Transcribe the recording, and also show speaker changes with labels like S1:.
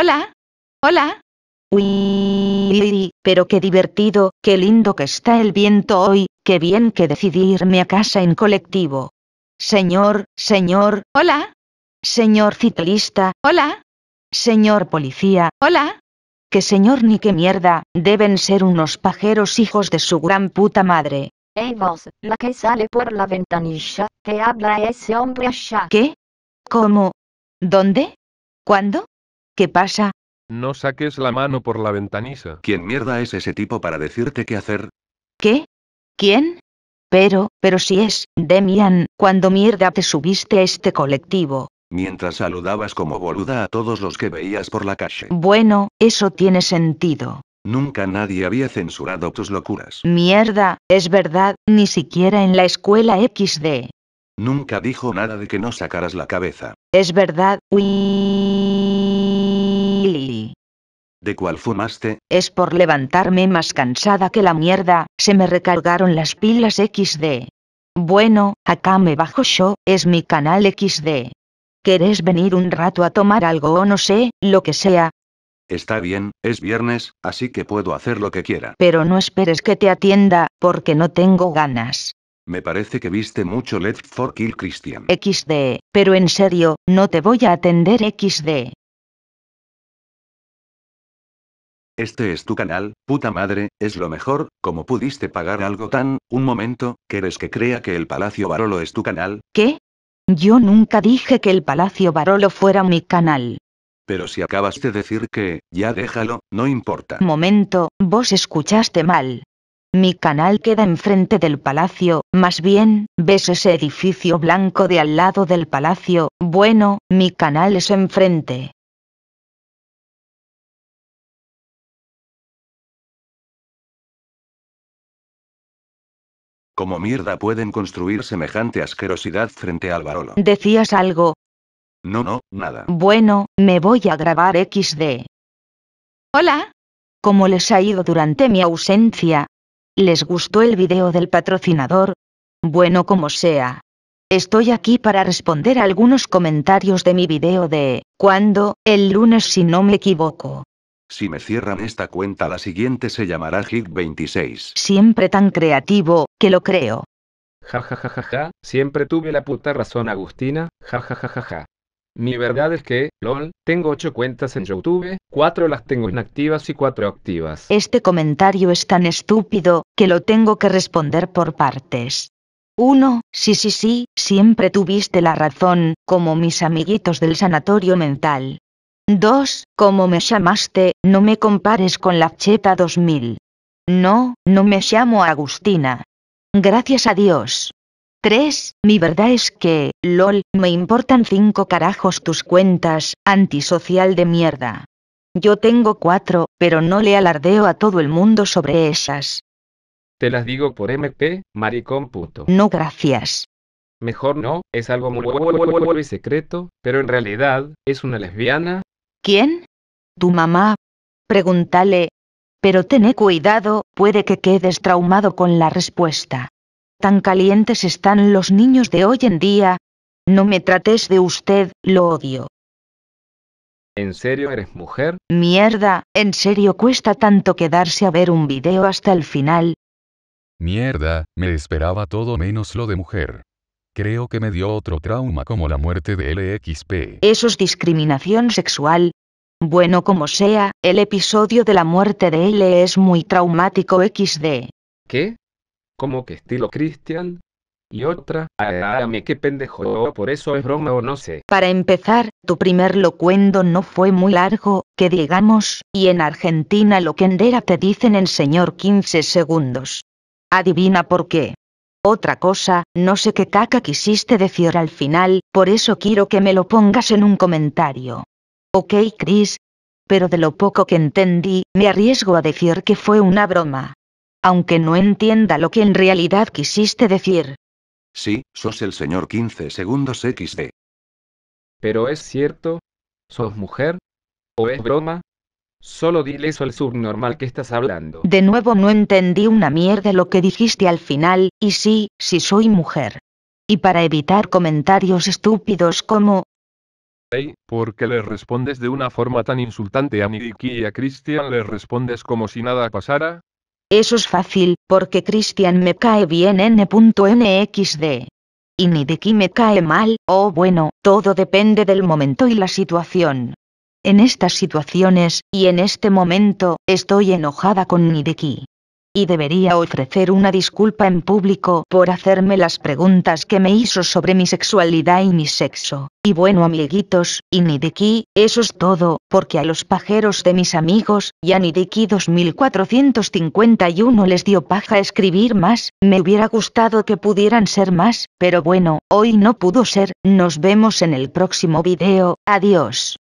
S1: Hola. Hola. Uy, pero qué divertido, qué lindo que está el viento hoy, qué bien que decidí irme a casa en colectivo. Señor, señor, hola. Señor ciclista, hola. Señor policía, hola. Que señor ni qué mierda, deben ser unos pajeros hijos de su gran puta madre. Hey vos, la que sale por la ventanilla, te habla ese hombre allá. ¿Qué? ¿Cómo? ¿Dónde? ¿Cuándo? ¿Qué pasa?
S2: No saques la mano por la ventanisa. ¿Quién mierda es ese tipo para decirte qué hacer?
S1: ¿Qué? ¿Quién? Pero, pero si es, Demian, cuando mierda te subiste a este colectivo?
S2: Mientras saludabas como boluda a todos los que veías por la calle.
S1: Bueno, eso tiene sentido.
S2: Nunca nadie había censurado tus locuras.
S1: Mierda, es verdad, ni siquiera en la escuela XD.
S2: Nunca dijo nada de que no sacaras la cabeza.
S1: Es verdad, uy.
S2: ¿De cuál fumaste?
S1: Es por levantarme más cansada que la mierda, se me recargaron las pilas XD. Bueno, acá me bajo yo, es mi canal XD. ¿Querés venir un rato a tomar algo o no sé, lo que sea?
S2: Está bien, es viernes, así que puedo hacer lo que quiera.
S1: Pero no esperes que te atienda, porque no tengo ganas.
S2: Me parece que viste mucho Let's for Kill Christian.
S1: XD, pero en serio, no te voy a atender XD.
S2: Este es tu canal, puta madre, es lo mejor, como pudiste pagar algo tan, un momento, ¿quieres que crea que el Palacio Barolo es tu canal?
S1: ¿Qué? Yo nunca dije que el Palacio Barolo fuera mi canal.
S2: Pero si acabaste de decir que, ya déjalo, no importa.
S1: Momento, vos escuchaste mal. Mi canal queda enfrente del palacio, más bien, ves ese edificio blanco de al lado del palacio, bueno, mi canal es enfrente. ¿Cómo mierda pueden construir semejante asquerosidad frente al Barolo? ¿Decías algo?
S2: No, no, nada.
S1: Bueno, me voy a grabar XD. Hola. ¿Cómo les ha ido durante mi ausencia? ¿Les gustó el video del patrocinador? Bueno, como sea. Estoy aquí para responder a algunos comentarios de mi video de ¿Cuándo? El lunes si no me equivoco.
S2: Si me cierran esta cuenta la siguiente se llamará Hit26.
S1: Siempre tan creativo, que lo creo. Ja ja ja ja ja,
S2: siempre tuve la puta razón Agustina,
S1: ja ja ja ja ja.
S2: Mi verdad es que, lol, tengo 8 cuentas en YouTube, 4 las tengo inactivas y 4 activas.
S1: Este comentario es tan estúpido, que lo tengo que responder por partes. 1. Sí, sí, sí, siempre tuviste la razón, como mis amiguitos del sanatorio mental. 2. Como me llamaste, no me compares con la Cheta 2000. No, no me llamo Agustina, Gracias a Dios. 3. Mi verdad es que, lol, me importan cinco carajos tus cuentas, antisocial de mierda. Yo tengo cuatro, pero no le alardeo a todo el mundo sobre esas.
S2: Te las digo por MP, maricón
S1: No gracias.
S2: Mejor no, es algo muy secreto, pero en realidad, es una lesbiana.
S1: ¿Quién? ¿Tu mamá? Pregúntale, pero tené cuidado, puede que quedes traumado con la respuesta. Tan calientes están los niños de hoy en día. No me trates de usted, lo odio.
S2: ¿En serio eres
S1: mujer? Mierda, en serio cuesta tanto quedarse a ver un video hasta el final.
S2: Mierda, me esperaba todo menos lo de mujer. Creo que me dio otro trauma como la muerte de LXP.
S1: Eso es discriminación sexual, bueno como sea, el episodio de la muerte de L es muy traumático XD.
S2: ¿Qué? ¿Cómo que estilo Christian? Y otra, me qué pendejo, por eso es broma o no sé.
S1: Para empezar, tu primer locuendo no fue muy largo, que digamos, y en Argentina lo loquendera te dicen en señor 15 segundos. Adivina por qué. Otra cosa, no sé qué caca quisiste decir al final, por eso quiero que me lo pongas en un comentario. Ok Chris. Pero de lo poco que entendí, me arriesgo a decir que fue una broma. Aunque no entienda lo que en realidad quisiste decir.
S2: Sí, sos el señor 15 segundos XD. Pero es cierto. ¿Sos mujer? ¿O es broma? Solo dile eso al subnormal que estás hablando.
S1: De nuevo no entendí una mierda lo que dijiste al final, y sí, sí soy mujer. Y para evitar comentarios estúpidos como,
S2: ¿por qué le respondes de una forma tan insultante a Nidiki y a Christian le respondes como si nada pasara?
S1: Eso es fácil, porque Christian me cae bien n.nxd. Y Nidiki me cae mal, o oh bueno, todo depende del momento y la situación. En estas situaciones, y en este momento, estoy enojada con Nidiki y debería ofrecer una disculpa en público por hacerme las preguntas que me hizo sobre mi sexualidad y mi sexo. Y bueno amiguitos, y ni de aquí, eso es todo, porque a los pajeros de mis amigos, ya ni de 2451 les dio paja escribir más, me hubiera gustado que pudieran ser más, pero bueno, hoy no pudo ser, nos vemos en el próximo video, adiós.